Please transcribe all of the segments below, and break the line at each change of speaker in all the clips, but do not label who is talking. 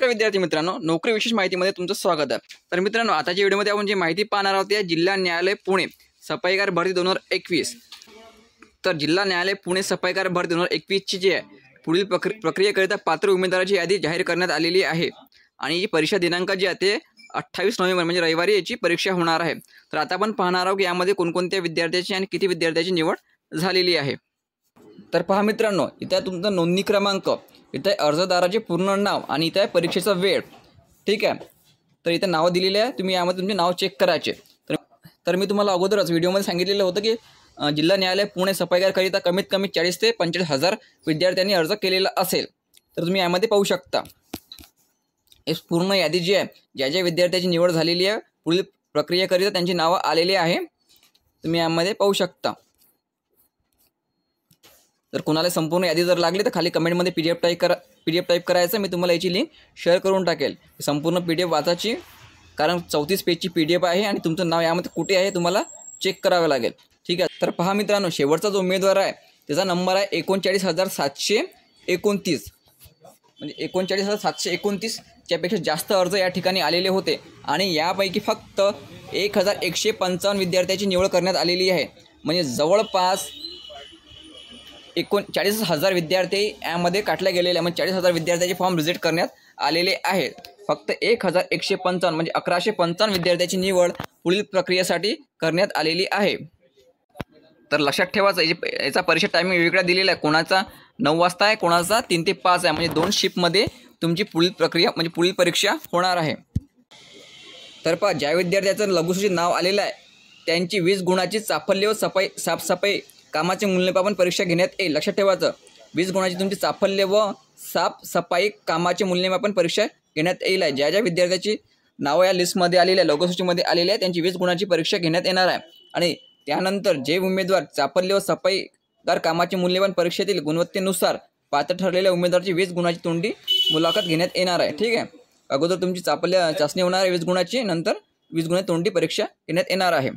नमस्कार विद्यार्थी मित्रांनो नोकरी विशेष माहितीमध्ये तुमचं स्वागत आहे तर मित्रांनो आताच्या व्हिडिओमध्ये आपण जी माहिती पाहणार आहोत या जिल्हा न्यायालय पुणे सफाईकार भरती दोन हजार एकवीस तर जिल्हा न्यायालय पुणे सफाईकार भरती दोन हजार एकवीसची जी आहे पुढील प्रक्रिया प्रक्रियेकरिता पात्र उमेदवाराची यादी जाहीर करण्यात आलेली आहे आणि जी परीक्षा दिनांक जी आहे ते अठ्ठावीस नोव्हेंबर म्हणजे रविवारी याची परीक्षा होणार आहे तर आता आपण पाहणार आहोत की यामध्ये कोणकोणत्या विद्यार्थ्याची आणि किती विद्यार्थ्याची निवड झालेली आहे तर पहा मित्रांनो इथं आहे तुमचा नोंदणी क्रमांक इथे अर्जदाराचे पूर्ण नाव आणि इथे आहे परीक्षेचा वेळ ठीक आहे तर इथे नावं दिलेली आहे तुम्ही यामध्ये तुमचे नाव चेक करायचे तर तर मी तुम्हाला अगोदरच व्हिडिओमध्ये सांगितलेलं होतं की जिल्हा न्यायालय पुणे सफाईगारकरिता कमीत कमी चाळीस ते पंचेचाळीस हजार विद्यार्थ्यांनी अर्ज केलेला असेल तर तुम्ही यामध्ये पाहू शकता हे पूर्ण यादी जी आहे ज्या ज्या विद्यार्थ्याची निवड झालेली आहे पुढील प्रक्रियेकरिता त्यांची नावं आलेली आहे तुम्ही यामध्ये पाहू शकता जर कोणाला संपूर्ण यादी जर लागली तर खाली कमेंटमध्ये पी डी एफ टाईप करा पी डी एफ टाईप करायचं मी तुम्हाला याची लिंक शेअर करून टाकेल संपूर्ण पी डी एफ वाचायची कारण चौतीस पेजची पी डी एफ आहे आणि तुमचं नाव यामध्ये कुठे आहे तुम्हाला चेक करावं लागेल ठीक आहे तर पहा मित्रांनो शेवटचा जो उमेदवार आहे त्याचा नंबर आहे एकोणचाळीस हजार सातशे एकोणतीस म्हणजे एकोणचाळीस हजार सातशे एकोणतीसच्यापेक्षा जास्त अर्ज या ठिकाणी आलेले होते आणि यापैकी फक्त एक हजार एकशे पंचावन्न विद्यार्थ्याची निवड करण्यात आलेली आहे म्हणजे जवळपास चाळीस हजार विद्यार्थी यामध्ये काटल्या गेलेल्या म्हणजे चाळीस हजार विद्यार्थ्याचे फॉर्म रिजेक्ट करण्यात आलेले आहेत फक्त एक हजार एकशे पंचावन्न म्हणजे अकराशे पंचावन्न विद्यार्थ्याची निवड पुढील प्रक्रियेसाठी करण्यात आलेली आहे तर लक्षात ठेवायचं याची याचा परीक्षा टायमिंग वेगळा दिलेला आहे कोणाचा नऊ वाजता आहे कोणाचा तीन ते पाच आहे म्हणजे दोन शिफ्टमध्ये तुमची पुढील प्रक्रिया म्हणजे पुढील परीक्षा होणार आहे तर पहा ज्या विद्यार्थ्याचं लघुसूची नाव आलेलं आहे त्यांची वीस गुणाची चाफल्य व सफाई साफसफाई कामाचे मूल्यमापन परीक्षा घेण्यात येईल लक्षात ठेवायचं वीस गुणाची तुमची साफल्य व साफसफाई कामाचे मूल्यमापन परीक्षा घेण्यात येईल आहे ज्या ज्या विद्यार्थ्याची नावं या लिस्टमध्ये आलेल्या आहे लोकसूचीमध्ये आलेली आहे त्यांची वीस गुणाची परीक्षा घेण्यात येणार आहे आणि त्यानंतर जे उमेदवार चापल्य व सफाईदार कामाचे मूल्यवान परीक्षेतील गुणवत्तेनुसार पात्र ठरलेल्या उमेदवाराची वीस गुणाची तोंडी मुलाखत घेण्यात येणार आहे ठीक आहे अगोदर तुमची चापल्य चाचणी होणार आहे वीस गुणाची नंतर वीस गुणाची तोंडी परीक्षा घेण्यात येणार आहे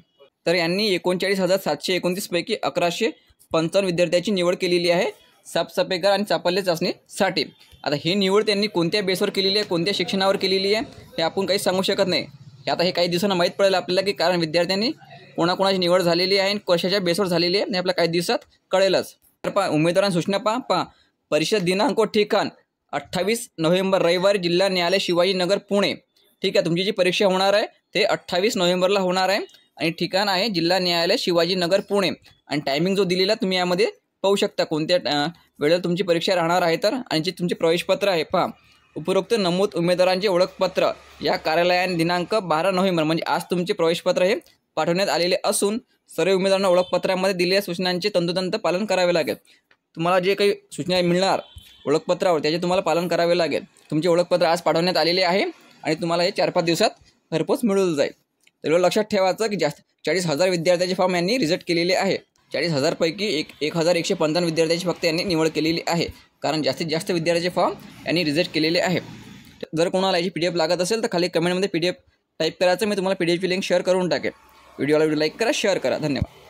तर यांनी एकोणचाळीस हजार सातशे एकोणतीसपैकी अकराशे पंचावन्न विद्यार्थ्यांची निवड केलेली आहे साफसफाईकर आणि चापल्य चाचणीसाठी आता ही निवड त्यांनी कोणत्या बेसवर केलेली आहे कोणत्या शिक्षणावर केलेली आहे हे आपण काही सांगू शकत नाही हे आता हे काही दिवसांना माहीत पडेल आपल्याला की कारण विद्यार्थ्यांनी कोणाकोणाची निवड झालेली आहे आणि कशाच्या बेसवर झालेली आहे हे आपल्याला काही दिवसात कळेलच तर पहा उमेदवारांना सूचना पहा पहा परिषद दिनांक ठिकाण अठ्ठावीस नोव्हेंबर रविवारी जिल्हा न्यायालय शिवाजीनगर पुणे ठीक आहे तुमची जी परीक्षा होणार आहे ते अठ्ठावीस नोव्हेंबरला होणार आहे आणि ठिकाण आहे जिल्हा न्यायालय शिवाजीनगर पुणे आणि टायमिंग जो दिलेला तुम्ही यामध्ये पाहू शकता कोणत्या वेळेला तुमची परीक्षा राहणार आहे तर आणि जे तुमचे प्रवेशपत्र आहे पहा उपरोक्त नमूद उमेदवारांचे ओळखपत्र या कार्यालयाने दिनांक बारा नोव्हेंबर म्हणजे आज तुमचे प्रवेशपत्र हे पाठवण्यात आलेले असून सर्व उमेदवारांना ओळखपत्रामध्ये दिलेल्या सूचनांचे तंतोतंत पालन करावे लागेल तुम्हाला जे काही सूचना मिळणार ओळखपत्रावर त्याचे तुम्हाला पालन करावे लागेल तुमचे ओळखपत्र आज पाठवण्यात आलेले आहे आणि तुम्हाला हे चार पाच दिवसात घरपोच मिळून जाईल तर लक्षात ठेवायचं की जास्त चाळीस हजार विद्यार्थ्यांचे फॉर्म यांनी रिजेक्ट केलेले आहे चाळीस हजारपैकी एक एक हजार एकशे पंधरा विद्यार्थ्यांची फक्त यांनी निवड केलेली आहे कारण जास्तीत जास्त विद्यार्थ्यांचे फॉर्म यांनी रिजेक्ट केलेले आहे जर कोणाला याची पी डी एफ लागत असेल तर खाली कमेंटमध्ये पी डी एफ टाईप करायचं मी तुम्हाला पी डी एफची लिंक शेअर करून टाकेन व्हिडिओला व्हिडिओ लाईक करा शेअर करा धन्यवाद